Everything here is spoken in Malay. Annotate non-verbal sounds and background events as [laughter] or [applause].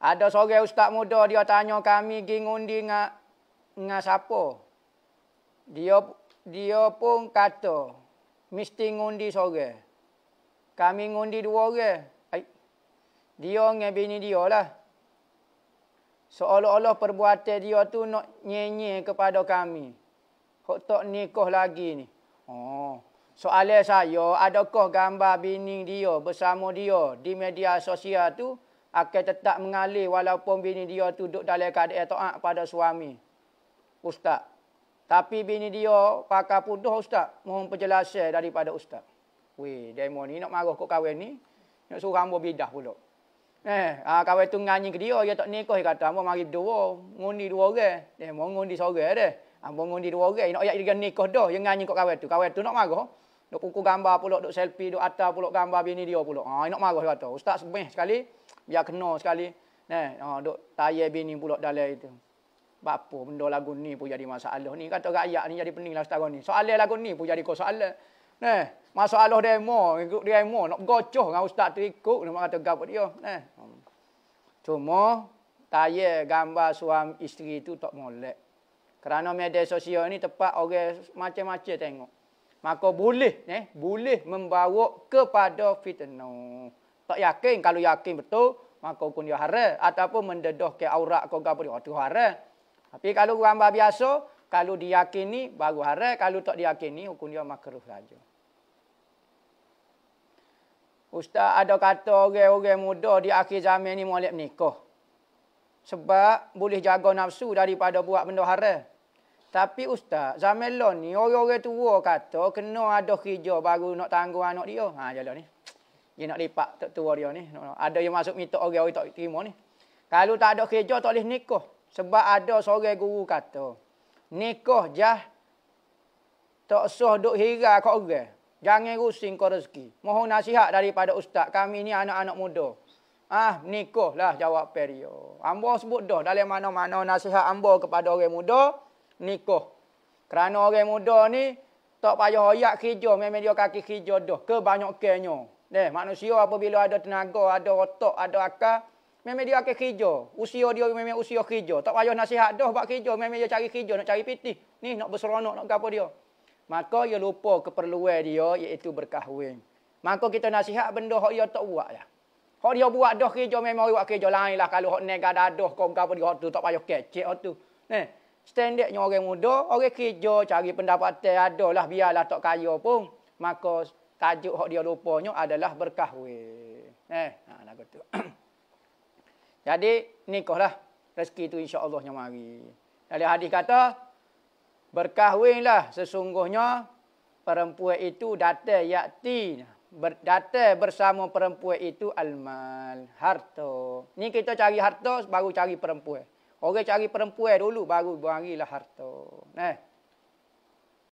Ada seorang ustaz muda dia tanya kami pergi ngundi dengan siapa. Dia dia pun kata mesti ngundi seorang. Kami ngundi dua orang. Dia dengan bini dia lah. Seolah-olah perbuatan dia tu nak nyenye kepada kami. Kok tak nikah lagi ni? Oh. Soalnya saya, adakah gambar bini dia bersama dia di media sosial tu akan tetap mengalir walaupun bini dia tu duduk dalam keadaan taat pada suami. Ustaz. Tapi bini dia pakai puduh ustaz, mohon penjelasan daripada ustaz. Weh, demo ni nak marah kok kahwin ni. Nak suruh ambo bidah pula. Eh, ah ha, kahwin tu nganyi ke dia, dia tak nikah dia kata ambo mari berdua, ngundi dua orang. Demo eh, ngundi seorang dah. Ambo ngundi dua orang, nak ayat dia nikah dah, dia nganyi kok kahwin tu. Kahwin tu nak marah duk kuku gambar pula, duk selfie, duk atas pula gambar bini dia pula. Ha, ah, nak marah kata. Ustaz sembih sekali, biar kena sekali. Nah, ha, duk tayar bini pula dalam itu. Bak apa benda lagu ni pun jadi masalah ni. Kata rakyat ni jadi pening lah ustaz ni. soalnya lagu ni pun jadi kau soalan. Nah, masalah demo, ikut demo, nak gocoh dengan ustaz tu ikut, nak kata gapo dia. Nah. Um. Cuma tayar gambar suami isteri itu tak molek. Kerana media sosial ni tepat orang macam-macam tengok maka boleh eh boleh membawa kepada fitnah tak yakin kalau yakin betul maka hukum dia haram ataupun mendedah ke aurat kau apa dia tu haram tapi kalau gambar biasa kalau diyakini baru haram kalau tak diyakini hukum dia makruh saja Ustaz ada kata orang-orang muda di akhir zaman ni molek menikah. Sebab boleh jaga nafsu daripada buat benda haram. Tapi ustaz, zaman lo ni orang-orang tua kata kena ada kerja baru nak tanggung anak dia. Ha jalan ni. Dia nak lipat tok tua dia ni. Ada yang masuk minta orang-orang tak terima ni. Kalau tak ada kerja tak boleh nikah. Sebab ada seorang guru kata, nikah jah tak usah duk hira kat orang. Jangan rusing kau rezeki. Mohon nasihat daripada ustaz, kami ni anak-anak muda. Ah, lah jawab Perio. Ambo sebut dah dalam mana-mana nasihat ambo kepada orang muda nikah. Kerana orang muda ni tak payah hoyak kerja memang dia kaki kerja dah kebanyakannya. Deh, manusia apabila ada tenaga, ada otak, ada akal, memang dia akan kerja. Usia dia memang usia kerja. Tak payah nasihat dah buat kerja, memang dia cari kerja, nak cari piti. Ni nak berseronok, nak apa dia. Maka dia lupa keperluan dia iaitu berkahwin. Maka kita nasihat benda hak dia tak buat lah. Hak dia buat dah kerja, memang dia buat kerja lain lah. Kalau hak negara dah dah, kau apa dia tu, tak payah kecek tu. Nih standardnya orang muda, orang kerja cari pendapatan adalah biarlah tak kaya pun. Maka tajuk hak dia lupanya adalah berkahwin. Eh, ha nak lah kata. [clears throat] Jadi nikahlah rezeki itu insya-Allah nya mari. Dari hadis kata berkahwinlah sesungguhnya perempuan itu datang yakti ber, bersama perempuan itu almal harta. Ni kita cari harta baru cari perempuan. Orang cari perempuan dulu baru berangilah harta. Nah. Eh?